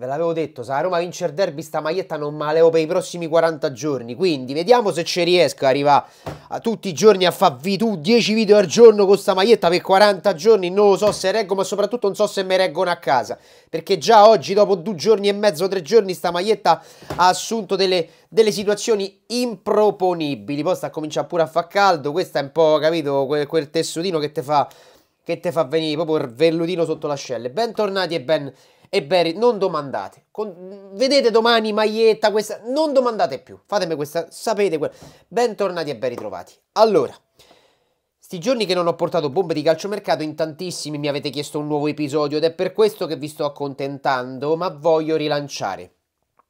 ve l'avevo detto, se la Roma vince il derby sta maglietta non me la levo per i prossimi 40 giorni, quindi vediamo se ci riesco arriva a tutti i giorni a farvi tu 10 video al giorno con sta maglietta per 40 giorni, non lo so se reggo, ma soprattutto non so se me reggono a casa, perché già oggi dopo due giorni e mezzo, tre giorni sta maglietta ha assunto delle, delle situazioni improponibili, poi sta cominciando pure a far caldo, questa è un po', capito, quel, quel tessutino che ti fa che te fa venire proprio il vellutino sotto l'ascelle. Bentornati e ben e Barry, non domandate. Con... vedete domani maglietta, questa, non domandate più. Fatemi questa, sapete quello. Bentornati e ben ritrovati. Allora, sti giorni che non ho portato bombe di calciomercato, in tantissimi mi avete chiesto un nuovo episodio ed è per questo che vi sto accontentando, ma voglio rilanciare.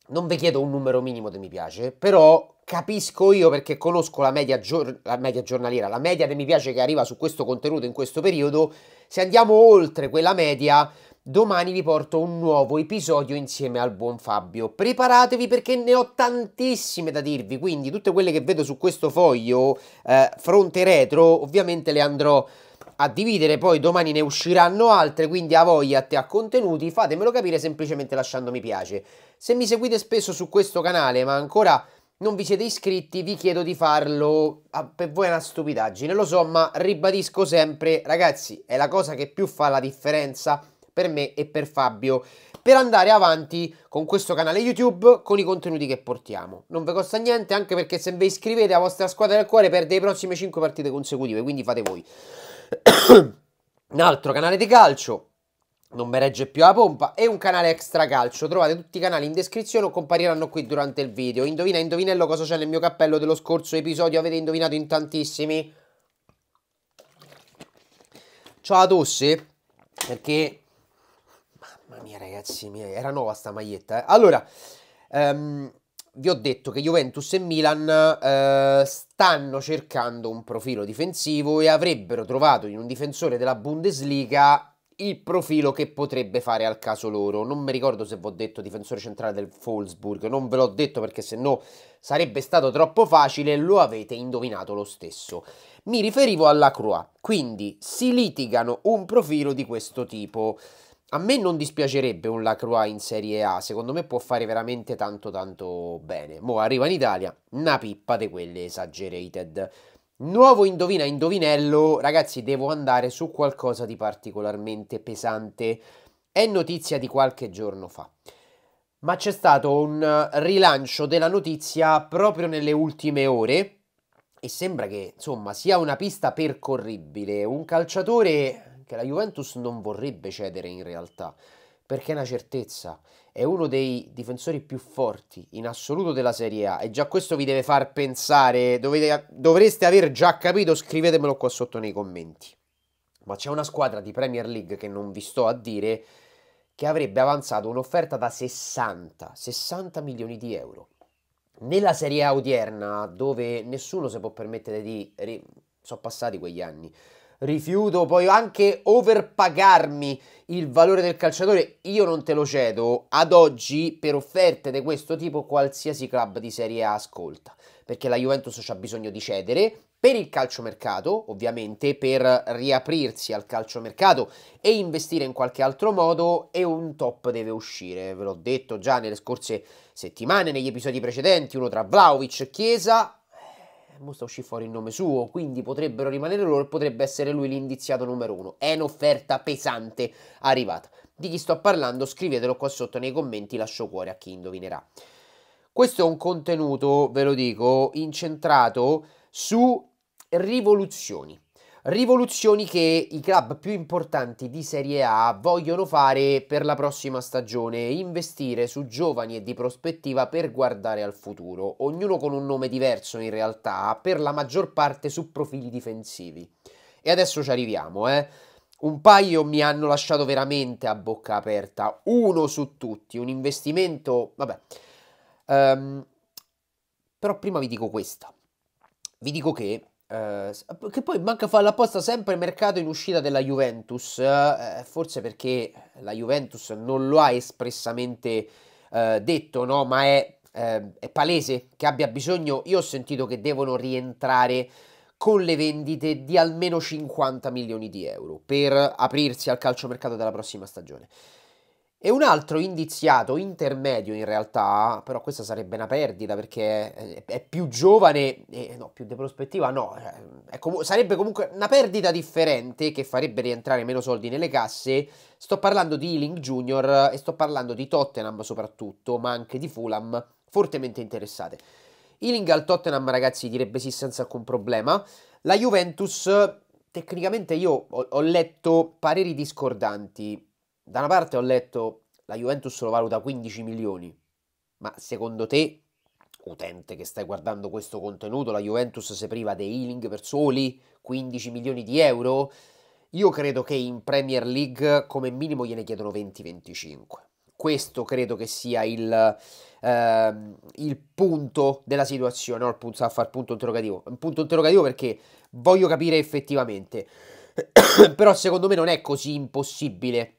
Non vi chiedo un numero minimo di mi piace, però capisco io perché conosco la media, gior- la media, giornaliera, la media che mi piace che arriva su questo contenuto in questo periodo, se andiamo oltre quella media Domani vi porto un nuovo episodio insieme al buon Fabio. Preparatevi perché ne ho tantissime da dirvi, quindi tutte quelle che vedo su questo foglio, eh, fronte retro, ovviamente le andrò a dividere, poi domani ne usciranno altre, quindi a voi, a te a contenuti, fatemelo capire semplicemente lasciandomi piace. Se mi seguite spesso su questo canale, ma ancora non vi siete iscritti, vi chiedo di farlo. Ah, per voi è una stupidaggine, lo so, ma ribadisco sempre, ragazzi, è la cosa che più fa la differenza per me e per Fabio per andare avanti con questo canale YouTube, con i contenuti che portiamo. Non vi costa niente, anche perché se vi iscrivete alla vostra squadra del cuore perde le prossime 5 partite consecutive, quindi fate voi. un altro canale di calcio, non mi regge più la pompa, e un canale extra calcio. Trovate tutti i canali in descrizione o compariranno qui durante il video. Indovina, indovinello cosa c'è nel mio cappello dello scorso episodio, avete indovinato in tantissimi. Ciao a tosse, perché ragazzi miei, era nuova sta maglietta. Eh. Allora, um, vi ho detto che Juventus e Milan eh, stanno cercando un profilo difensivo e avrebbero trovato in un difensore della Bundesliga il profilo che potrebbe fare al caso loro. Non mi ricordo se vi ho detto difensore centrale del Wolfsburg, non ve l'ho detto perché se no sarebbe stato troppo facile, lo avete indovinato lo stesso. Mi riferivo alla Croix, quindi si litigano un profilo di questo tipo. A me non dispiacerebbe un Lacroix in Serie A, secondo me può fare veramente tanto tanto bene. Mo arriva in Italia, una pippa di quelle esagerated. Nuovo indovina indovinello, ragazzi devo andare su qualcosa di particolarmente pesante. È notizia di qualche giorno fa. Ma c'è stato un rilancio della notizia proprio nelle ultime ore e sembra che, insomma, sia una pista percorribile. Un calciatore che la Juventus non vorrebbe cedere in realtà, perché è una certezza, è uno dei difensori più forti in assoluto della Serie A e già questo vi deve far pensare, dovete, dovreste aver già capito, scrivetemelo qua sotto nei commenti. Ma c'è una squadra di Premier League che non vi sto a dire che avrebbe avanzato un'offerta da 60, 60 milioni di euro. Nella Serie A odierna, dove nessuno si può permettere di... sono passati quegli anni rifiuto poi anche overpagarmi il valore del calciatore, io non te lo cedo ad oggi per offerte di questo tipo qualsiasi club di Serie A ascolta, perché la Juventus ha bisogno di cedere per il calciomercato, ovviamente per riaprirsi al calciomercato e investire in qualche altro modo e un top deve uscire, ve l'ho detto già nelle scorse settimane, negli episodi precedenti, uno tra Vlaovic e Chiesa, sta uscì fuori il nome suo, quindi potrebbero rimanere loro e potrebbe essere lui l'indiziato numero uno. È un'offerta pesante arrivata. Di chi sto parlando scrivetelo qua sotto nei commenti, lascio cuore a chi indovinerà. Questo è un contenuto, ve lo dico, incentrato su rivoluzioni rivoluzioni che i club più importanti di Serie A vogliono fare per la prossima stagione, investire su giovani e di prospettiva per guardare al futuro, ognuno con un nome diverso in realtà, per la maggior parte su profili difensivi. E adesso ci arriviamo, eh. Un paio mi hanno lasciato veramente a bocca aperta, uno su tutti, un investimento, vabbè. Um, però prima vi dico questo. Vi dico che eh, che poi manca fare apposta sempre mercato in uscita della Juventus, eh, eh, forse perché la Juventus non lo ha espressamente eh, detto, no? ma è, ehm, è, palese che abbia bisogno, io ho sentito che devono rientrare con le vendite di almeno 50 milioni di euro per aprirsi al calciomercato della prossima stagione. E un altro indiziato intermedio in realtà, però questa sarebbe una perdita perché è, è più giovane, e no, più di prospettiva no, eh, com sarebbe comunque una perdita differente che farebbe rientrare meno soldi nelle casse. Sto parlando di Ealing Junior e sto parlando di Tottenham soprattutto, ma anche di Fulham, fortemente interessate. Ealing al Tottenham ragazzi direbbe sì senza alcun problema. La Juventus, tecnicamente io ho letto pareri discordanti da una parte ho letto la Juventus lo valuta 15 milioni, ma secondo te, utente che stai guardando questo contenuto, la Juventus si priva dei Healing per soli 15 milioni di euro? Io credo che in Premier League come minimo gliene chiedono 20-25. Questo credo che sia il, ehm, il punto della situazione, no, il punto, a far punto interrogativo. Un punto interrogativo perché voglio capire effettivamente. Però secondo me non è così impossibile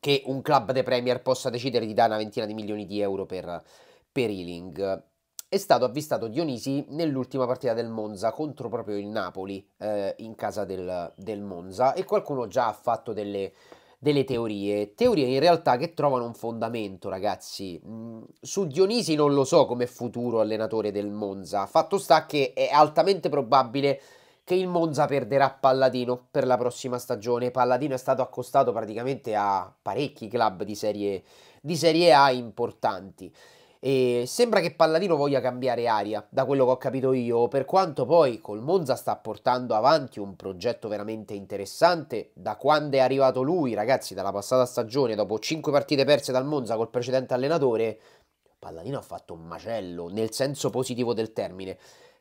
che un club de Premier possa decidere di dare una ventina di milioni di euro per, per Ealing. È stato avvistato Dionisi nell'ultima partita del Monza contro proprio il Napoli eh, in casa del, del, Monza e qualcuno già ha fatto delle, delle, teorie, teorie in realtà che trovano un fondamento ragazzi. Mm, su Dionisi non lo so come futuro allenatore del Monza, fatto sta che è altamente probabile che il Monza perderà Palladino per la prossima stagione. Palladino è stato accostato praticamente a parecchi club di serie, di serie A importanti. E sembra che Palladino voglia cambiare aria, da quello che ho capito io, per quanto poi col Monza sta portando avanti un progetto veramente interessante. Da quando è arrivato lui, ragazzi, dalla passata stagione, dopo 5 partite perse dal Monza col precedente allenatore, Palladino ha fatto un macello, nel senso positivo del termine.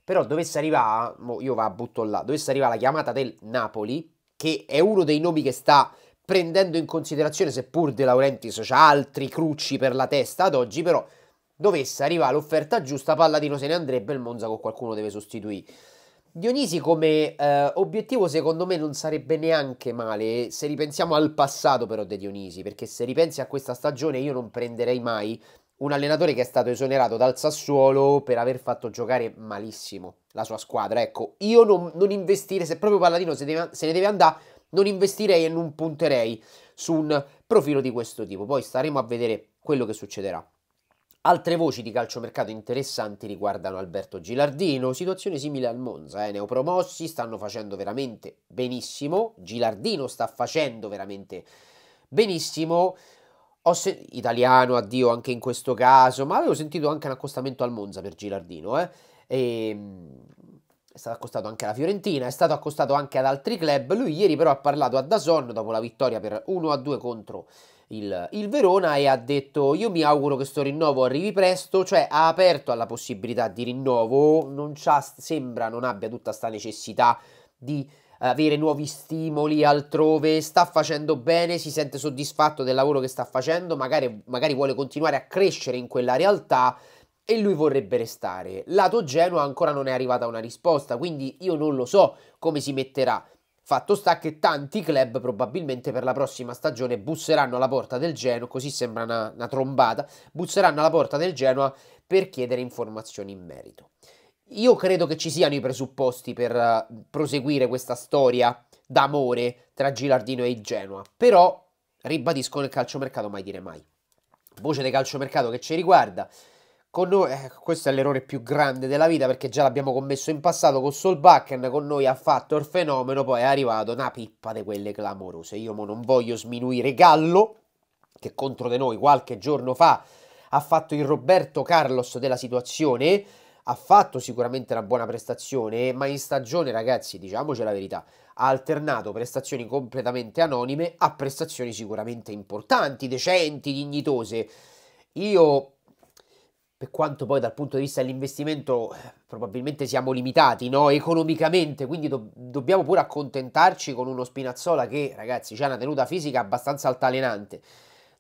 Però dovesse arrivare, io va a butto là, dovesse arrivare la chiamata del Napoli, che è uno dei nomi che sta prendendo in considerazione, seppur De Laurentiis ha altri crucci per la testa ad oggi, però dovesse arrivare l'offerta giusta, Palladino se ne andrebbe, il Monza con qualcuno deve sostituire. Dionisi come eh, obiettivo secondo me non sarebbe neanche male se ripensiamo al passato però di Dionisi, perché se ripensi a questa stagione io non prenderei mai un allenatore che è stato esonerato dal Sassuolo per aver fatto giocare malissimo la sua squadra. Ecco, io non, non investire, se proprio Palladino se, deve, se ne deve andare, non investirei e non punterei su un profilo di questo tipo. Poi staremo a vedere quello che succederà. Altre voci di calciomercato interessanti riguardano Alberto Gilardino, situazione simile al Monza, eh? neopromossi stanno facendo veramente benissimo, Gilardino sta facendo veramente benissimo, se- italiano, addio anche in questo caso, ma avevo sentito anche un accostamento al Monza per Gilardino, eh? e, ehm, è stato accostato anche alla Fiorentina, è stato accostato anche ad altri club, lui ieri però ha parlato a Dazon dopo la vittoria per 1-2 contro il, il, Verona e ha detto io mi auguro che sto rinnovo arrivi presto, cioè ha aperto alla possibilità di rinnovo, non sembra non abbia tutta questa necessità di avere nuovi stimoli altrove, sta facendo bene, si sente soddisfatto del lavoro che sta facendo, magari, magari vuole continuare a crescere in quella realtà e lui vorrebbe restare. Lato Genoa ancora non è arrivata una risposta, quindi io non lo so come si metterà. Fatto sta che tanti club probabilmente per la prossima stagione busseranno alla porta del Genoa, così sembra una, una trombata, busseranno alla porta del Genoa per chiedere informazioni in merito. Io credo che ci siano i presupposti per eh, proseguire questa storia d'amore tra Gilardino e Genoa, però ribadisco nel calciomercato mai dire mai. Voce di calciomercato che ci riguarda. Con noi, eh, questo è l'errore più grande della vita perché già l'abbiamo commesso in passato con Solbakken, con noi ha fatto il fenomeno, poi è arrivato una pippa di quelle clamorose. Io non voglio sminuire Gallo, che contro di noi qualche giorno fa ha fatto il Roberto Carlos della situazione, ha fatto sicuramente una buona prestazione, ma in stagione, ragazzi, diciamoci la verità, ha alternato prestazioni completamente anonime a prestazioni sicuramente importanti, decenti, dignitose. Io, per quanto poi dal punto di vista dell'investimento probabilmente siamo limitati no? economicamente, quindi do dobbiamo pure accontentarci con uno Spinazzola che, ragazzi, ha una tenuta fisica abbastanza altalenante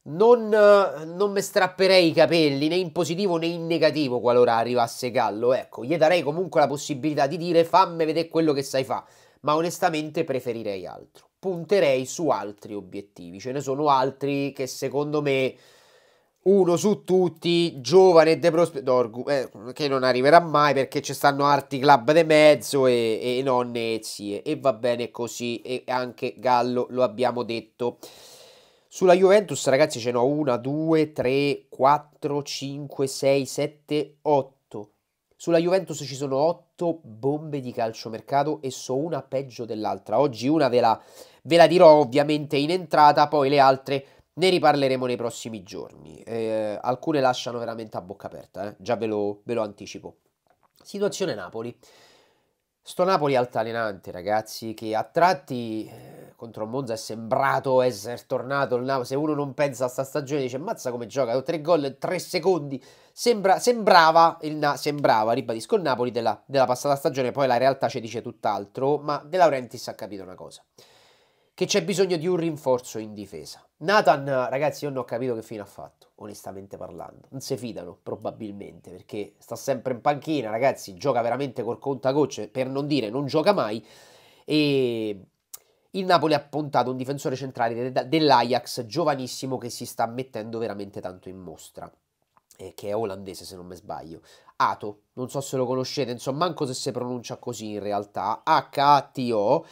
non, non mi strapperei i capelli né in positivo né in negativo qualora arrivasse Gallo. Ecco, gli darei comunque la possibilità di dire fammi vedere quello che sai fare, ma onestamente preferirei altro. Punterei su altri obiettivi. Ce ne sono altri che secondo me uno su tutti, giovane e de prospetto, eh, che non arriverà mai perché ci stanno arti club de mezzo e, e nonne e zie. E va bene così, e anche Gallo lo abbiamo detto. Sulla Juventus, ragazzi, ce n'ho una, due, tre, quattro, cinque, sei, sette, otto. Sulla Juventus ci sono otto bombe di calciomercato e so una peggio dell'altra. Oggi una ve la, ve la dirò ovviamente in entrata, poi le altre ne riparleremo nei prossimi giorni. Eh, alcune lasciano veramente a bocca aperta, eh? già ve lo, ve lo anticipo. Situazione Napoli. Sto Napoli altalenante, ragazzi, che a tratti eh, contro Monza è sembrato essere tornato il Napoli. Se uno non pensa a sta stagione, dice mazza come gioca, ho tre gol in tre secondi. Sembra, sembrava, il Na- sembrava, ribadisco, il Napoli della, della passata stagione, poi la realtà ci dice tutt'altro, ma De Laurentiis ha capito una cosa, che c'è bisogno di un rinforzo in difesa. Nathan, ragazzi, io non ho capito che fine ha fatto, onestamente parlando. Non si fidano, probabilmente, perché sta sempre in panchina, ragazzi, gioca veramente col contagocce, per non dire non gioca mai, e il Napoli ha puntato un difensore centrale dell'Ajax giovanissimo che si sta mettendo veramente tanto in mostra eh, che è olandese se non mi sbaglio, Ato, non so se lo conoscete, insomma, manco se si pronuncia così in realtà, H-A-T-O,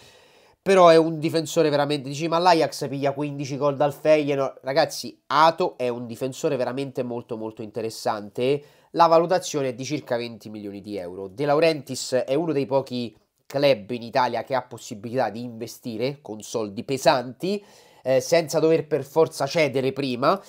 però è un difensore veramente, dici ma l'Ajax piglia 15 gol dal Feyenoord, ragazzi, Ato è un difensore veramente molto molto interessante, la valutazione è di circa 20 milioni di euro, De Laurentiis è uno dei pochi club in Italia che ha possibilità di investire con soldi pesanti eh, senza dover per forza cedere prima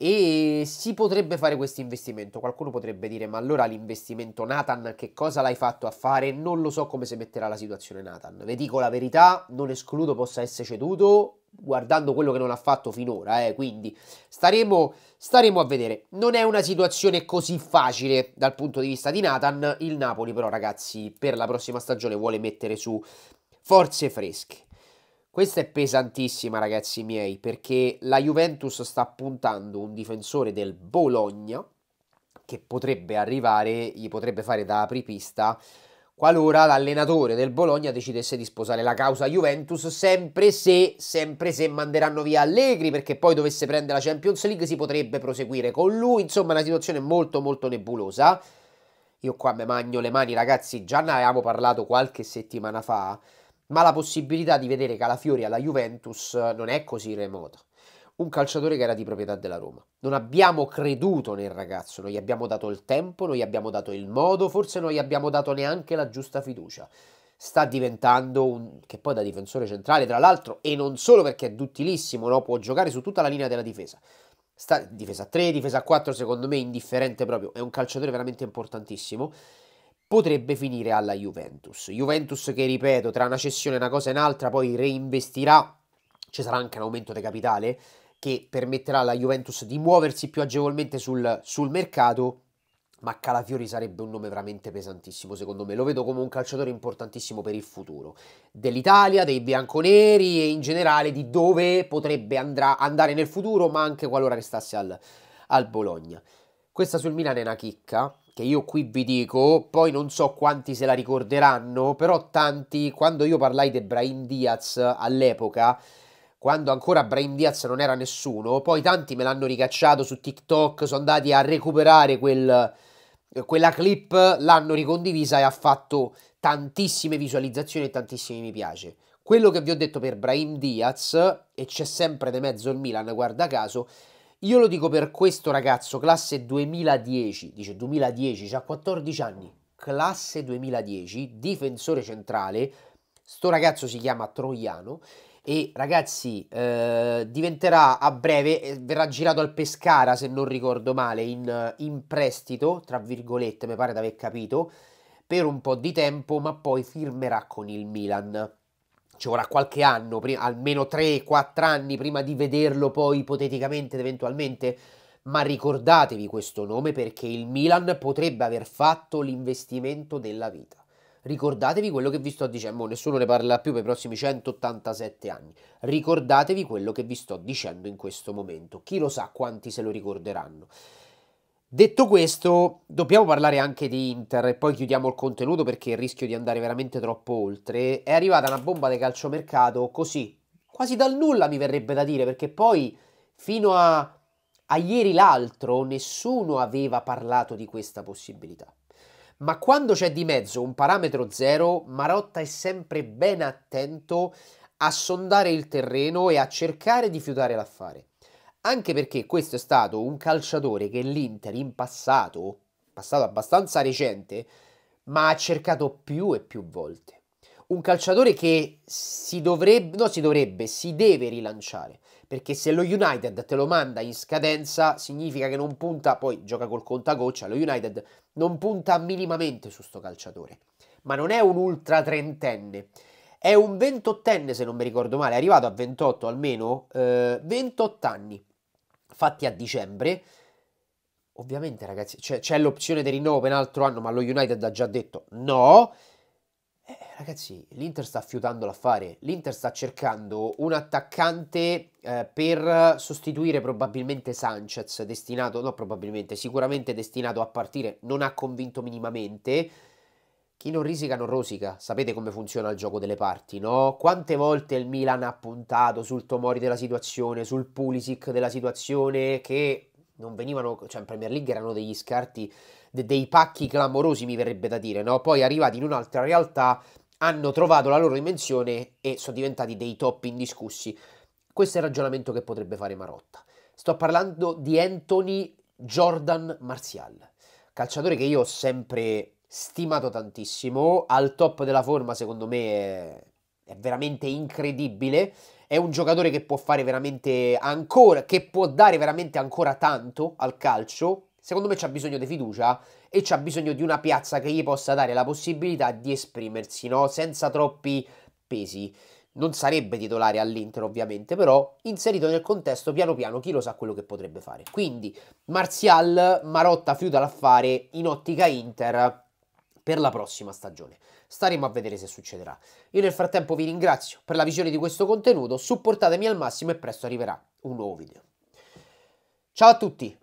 e si potrebbe fare questo investimento. Qualcuno potrebbe dire: Ma allora l'investimento Nathan, che cosa l'hai fatto a fare? Non lo so come si metterà la situazione Nathan. Vi dico la verità: non escludo possa essere ceduto guardando quello che non ha fatto finora, eh, quindi staremo, staremo, a vedere. Non è una situazione così facile dal punto di vista di Nathan, il Napoli però ragazzi per la prossima stagione vuole mettere su forze fresche. Questa è pesantissima ragazzi miei perché la Juventus sta puntando un difensore del Bologna che potrebbe arrivare, gli potrebbe fare da apripista qualora l'allenatore del Bologna decidesse di sposare la causa Juventus, sempre se, sempre se manderanno via Allegri, perché poi dovesse prendere la Champions League si potrebbe proseguire con lui, insomma una situazione molto molto nebulosa. Io qua mi magno le mani ragazzi, già ne avevamo parlato qualche settimana fa, ma la possibilità di vedere Calafiori alla Juventus non è così remota un calciatore che era di proprietà della Roma. Non abbiamo creduto nel ragazzo, non gli abbiamo dato il tempo, non gli abbiamo dato il modo, forse non gli abbiamo dato neanche la giusta fiducia. Sta diventando un che poi da difensore centrale, tra l'altro, e non solo perché è duttilissimo, no? può giocare su tutta la linea della difesa. Sta, difesa 3, difesa 4, secondo me indifferente proprio, è un calciatore veramente importantissimo. Potrebbe finire alla Juventus. Juventus che, ripeto, tra una cessione e una cosa e un'altra, poi reinvestirà. Ci sarà anche un aumento di capitale che permetterà alla Juventus di muoversi più agevolmente sul, sul mercato ma Calafiori sarebbe un nome veramente pesantissimo secondo me, lo vedo come un calciatore importantissimo per il futuro dell'Italia, dei bianconeri e in generale di dove potrebbe andare nel futuro ma anche qualora restasse al, al Bologna. Questa sul Milan è una chicca che io qui vi dico, poi non so quanti se la ricorderanno, però tanti quando io parlai di Brahim Diaz all'epoca quando ancora Brain Diaz non era nessuno, poi tanti me l'hanno ricacciato su TikTok, sono andati a recuperare quel, quella clip, l'hanno ricondivisa e ha fatto tantissime visualizzazioni e tantissimi mi piace. Quello che vi ho detto per Brahim Diaz, e c'è sempre di mezzo il Milan, guarda caso, io lo dico per questo ragazzo, classe 2010, dice 2010, ha 14 anni, classe 2010, difensore centrale, sto ragazzo si chiama Troiano, e ragazzi eh, diventerà a breve, eh, verrà girato al Pescara se non ricordo male, in, eh, in, prestito, tra virgolette mi pare di aver capito, per un po' di tempo ma poi firmerà con il Milan. Ci vorrà qualche anno, prima, almeno 3-4 anni prima di vederlo poi ipoteticamente ed eventualmente, ma ricordatevi questo nome perché il Milan potrebbe aver fatto l'investimento della vita. Ricordatevi quello che vi sto dicendo, nessuno ne parlerà più per i prossimi 187 anni. Ricordatevi quello che vi sto dicendo in questo momento. Chi lo sa quanti se lo ricorderanno. Detto questo, dobbiamo parlare anche di Inter e poi chiudiamo il contenuto perché il rischio di andare veramente troppo oltre. È arrivata una bomba di calciomercato così, quasi dal nulla mi verrebbe da dire, perché poi fino a, a ieri l'altro nessuno aveva parlato di questa possibilità ma quando c'è di mezzo un parametro zero, Marotta è sempre ben attento a sondare il terreno e a cercare di fiutare l'affare. Anche perché questo è stato un calciatore che l'Inter in passato, passato abbastanza recente, ma ha cercato più e più volte. Un calciatore che si dovrebbe, no si dovrebbe, si deve rilanciare perché se lo United te lo manda in scadenza significa che non punta, poi gioca col contagoccia, lo United non punta minimamente su sto calciatore, ma non è un ultra trentenne, è un ventottenne se non mi ricordo male, è arrivato a 28 almeno, eh, 28 anni, fatti a dicembre, ovviamente ragazzi c'è, l'opzione di rinnovo per un altro anno, ma lo United ha già detto no, ragazzi, l'Inter sta fiutando l'affare. L'Inter sta cercando un attaccante eh, per sostituire probabilmente Sanchez, destinato, no probabilmente, sicuramente destinato a partire, non ha convinto minimamente. Chi non risica non rosica, sapete come funziona il gioco delle parti, no? Quante volte il Milan ha puntato sul Tomori della situazione, sul Pulisic della situazione, che non venivano, cioè in Premier League erano degli scarti, dei pacchi clamorosi mi verrebbe da dire, no? Poi arrivati in un'altra realtà hanno trovato la loro dimensione e sono diventati dei top indiscussi. Questo è il ragionamento che potrebbe fare Marotta. Sto parlando di Anthony Jordan Martial, calciatore che io ho sempre stimato tantissimo, al top della forma secondo me è, è veramente incredibile, è un giocatore che può fare veramente ancora, che può dare veramente ancora tanto al calcio, secondo me c'ha bisogno di fiducia e c'ha bisogno di una piazza che gli possa dare la possibilità di esprimersi, no? senza troppi pesi. Non sarebbe titolare all'Inter ovviamente, però inserito nel contesto piano piano chi lo sa quello che potrebbe fare. Quindi Martial, Marotta fiuta l'affare in ottica Inter per la prossima stagione. Staremo a vedere se succederà. Io nel frattempo vi ringrazio per la visione di questo contenuto, supportatemi al massimo e presto arriverà un nuovo video. Ciao a tutti!